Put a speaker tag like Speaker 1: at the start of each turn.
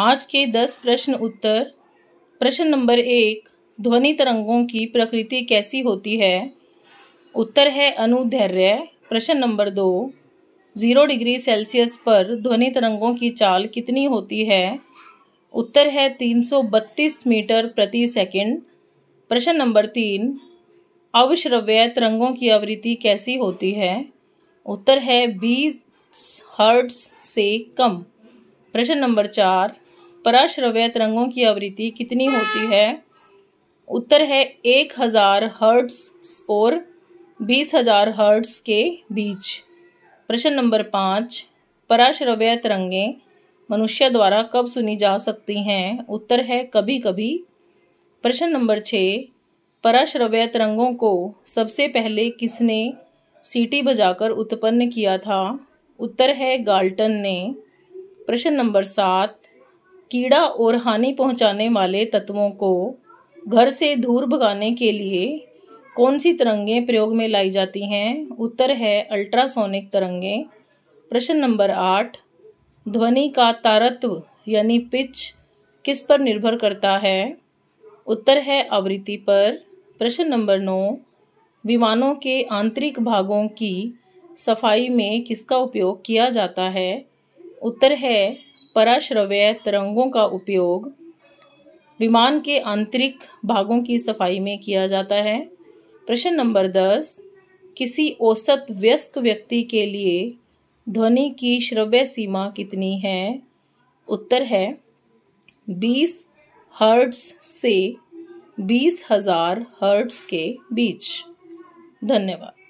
Speaker 1: आज के दस प्रश्न उत्तर प्रश्न नंबर एक ध्वनि तरंगों की प्रकृति कैसी होती है उत्तर है अनुधैर्य प्रश्न नंबर दो ज़ीरो डिग्री सेल्सियस पर ध्वनि तरंगों की चाल कितनी होती है उत्तर है तीन सौ बत्तीस मीटर प्रति सेकंड। प्रश्न नंबर तीन अवश्रव्य तरंगों की आवृत्ति कैसी होती है उत्तर है बीस हर्ट्स से कम प्रश्न नंबर चार पराश्रव्यत रंगों की आवृत्ति कितनी होती है उत्तर है एक हज़ार हर्ट्स और बीस हज़ार हर्ट्स के बीच प्रश्न नंबर पाँच पराश्रव्य तरंगें मनुष्य द्वारा कब सुनी जा सकती हैं उत्तर है कभी कभी प्रश्न नंबर छः पराश्रव्य तरंगों को सबसे पहले किसने सीटी बजाकर उत्पन्न किया था उत्तर है गाल्टन ने प्रश्न नंबर सात कीड़ा और हानि पहुंचाने वाले तत्वों को घर से दूर भगाने के लिए कौन सी तरंगें प्रयोग में लाई जाती हैं उत्तर है अल्ट्रासोनिक तरंगें प्रश्न नंबर आठ ध्वनि का तारत्व यानी पिच किस पर निर्भर करता है उत्तर है आवृत्ति पर प्रश्न नंबर नौ विमानों के आंतरिक भागों की सफाई में किसका उपयोग किया जाता है उत्तर है पराश्रव्य तरंगों का उपयोग विमान के आंतरिक भागों की सफाई में किया जाता है प्रश्न नंबर दस किसी औसत व्यस्क व्यक्ति के लिए ध्वनि की श्रव्य सीमा कितनी है उत्तर है बीस हर्ट्स से बीस हजार हर्ट्स के बीच धन्यवाद